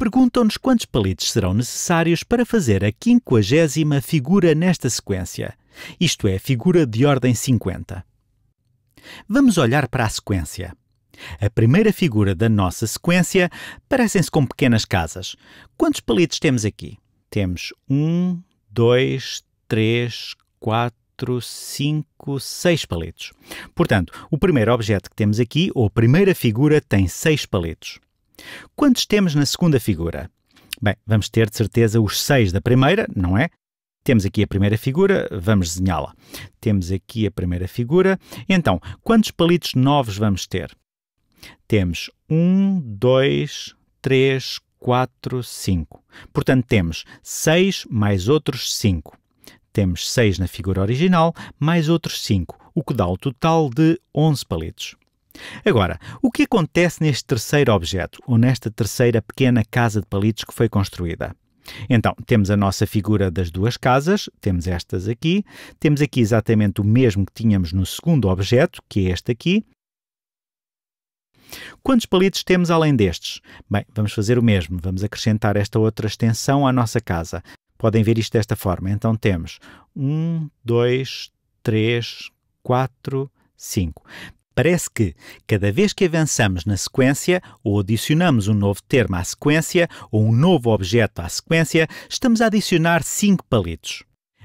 perguntam-nos quantos palitos serão necessários para fazer a quinquagésima figura nesta sequência, isto é, figura de ordem 50. Vamos olhar para a sequência. A primeira figura da nossa sequência parecem-se com pequenas casas. Quantos palitos temos aqui? Temos 1, 2, 3, 4, 5, 6 palitos. Portanto, o primeiro objeto que temos aqui, ou a primeira figura, tem 6 palitos. Quantos temos na segunda figura? Bem, vamos ter de certeza os seis da primeira, não é? Temos aqui a primeira figura, vamos desenhá-la. Temos aqui a primeira figura. Então, quantos palitos novos vamos ter? Temos 1, 2, 3, 4, 5. Portanto, temos 6 mais outros 5. Temos 6 na figura original, mais outros 5, o que dá o total de 11 palitos. Agora, o que acontece neste terceiro objeto, ou nesta terceira pequena casa de palitos que foi construída? Então, temos a nossa figura das duas casas, temos estas aqui, temos aqui exatamente o mesmo que tínhamos no segundo objeto, que é este aqui. Quantos palitos temos além destes? Bem, vamos fazer o mesmo, vamos acrescentar esta outra extensão à nossa casa. Podem ver isto desta forma. Então temos 1, 2, 3, 4, 5. Parece que, cada vez que avançamos na sequência ou adicionamos um novo termo à sequência ou um novo objeto à sequência, estamos a adicionar 5 palitos.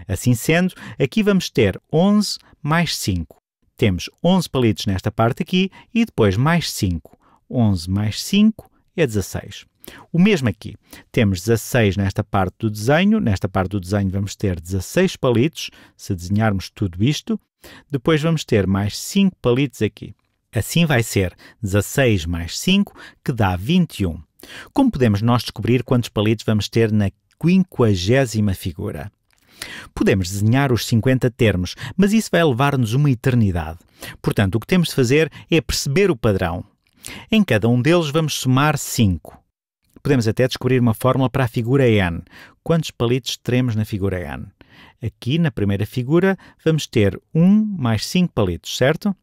Assim sendo, aqui vamos ter 11 mais 5. Temos 11 palitos nesta parte aqui e depois mais 5. 11 mais 5 é 16. O mesmo aqui. Temos 16 nesta parte do desenho. Nesta parte do desenho vamos ter 16 palitos, se desenharmos tudo isto. Depois vamos ter mais 5 palitos aqui. Assim vai ser 16 mais 5, que dá 21. Como podemos nós descobrir quantos palitos vamos ter na quinquagésima figura? Podemos desenhar os 50 termos, mas isso vai levar-nos uma eternidade. Portanto, o que temos de fazer é perceber o padrão. Em cada um deles vamos somar 5. Podemos até descobrir uma fórmula para a figura n. Quantos palitos teremos na figura n? Aqui, na primeira figura, vamos ter 1 mais 5 palitos, certo?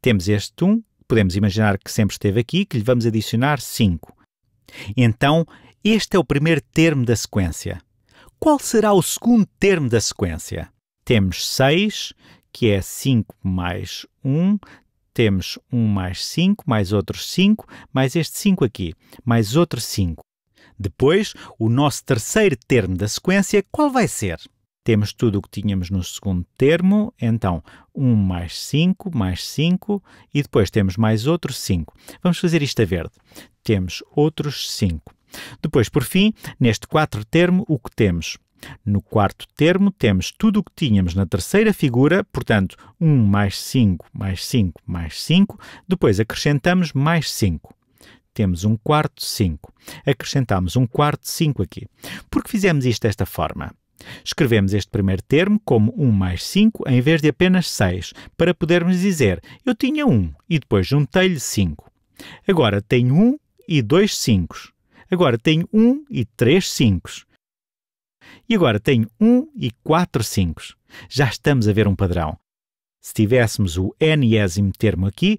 Temos este 1, podemos imaginar que sempre esteve aqui, que lhe vamos adicionar 5. Então, este é o primeiro termo da sequência. Qual será o segundo termo da sequência? Temos 6, que é 5 mais 1, temos 1 mais 5, mais outros 5, mais este 5 aqui, mais outro 5. Depois, o nosso terceiro termo da sequência, qual vai ser? Temos tudo o que tínhamos no segundo termo, então 1 mais 5, mais 5, e depois temos mais outro 5. Vamos fazer isto a verde. Temos outros 5. Depois, por fim, neste quarto termo, o que temos? No quarto termo, temos tudo o que tínhamos na terceira figura, portanto, 1 mais 5, mais 5, mais 5. Depois acrescentamos mais 5. Temos um quarto 5. Acrescentamos um quarto 5 aqui. Por que fizemos isto desta forma? Escrevemos este primeiro termo como 1 mais 5 em vez de apenas 6, para podermos dizer eu tinha 1 e depois juntei-lhe 5. Agora tenho 1 e 2 5. Agora tenho 1 e 3 5. E agora tenho 1 e 4 5. Já estamos a ver um padrão. Se tivéssemos o nésimo termo aqui,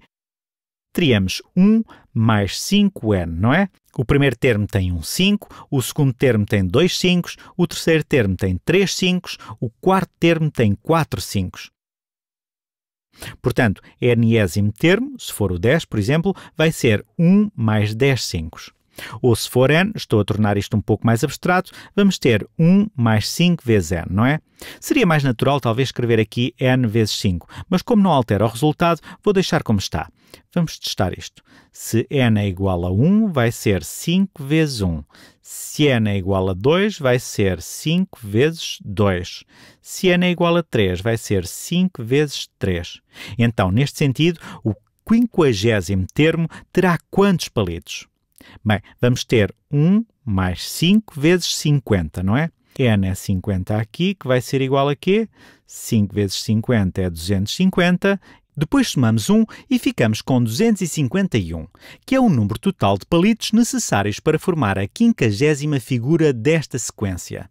teríamos 1 mais 5n, não é? O primeiro termo tem um 5, o segundo termo tem dois 5, o terceiro termo tem três 5, o quarto termo tem quatro 5. Portanto, n termo, se for o 10, por exemplo, vai ser 1 mais 10 5. Ou se for n, estou a tornar isto um pouco mais abstrato, vamos ter 1 mais 5 vezes n, não é? Seria mais natural talvez escrever aqui n vezes 5, mas como não altera o resultado, vou deixar como está. Vamos testar isto. Se n é igual a 1, vai ser 5 vezes 1. Se n é igual a 2, vai ser 5 vezes 2. Se n é igual a 3, vai ser 5 vezes 3. Então, neste sentido, o quinquagésimo termo terá quantos palitos? Bem, vamos ter 1 mais 5 vezes 50, não é? n é 50 aqui, que vai ser igual a quê? 5 vezes 50 é 250. Depois somamos 1 e ficamos com 251, que é o número total de palitos necessários para formar a quinquagésima figura desta sequência.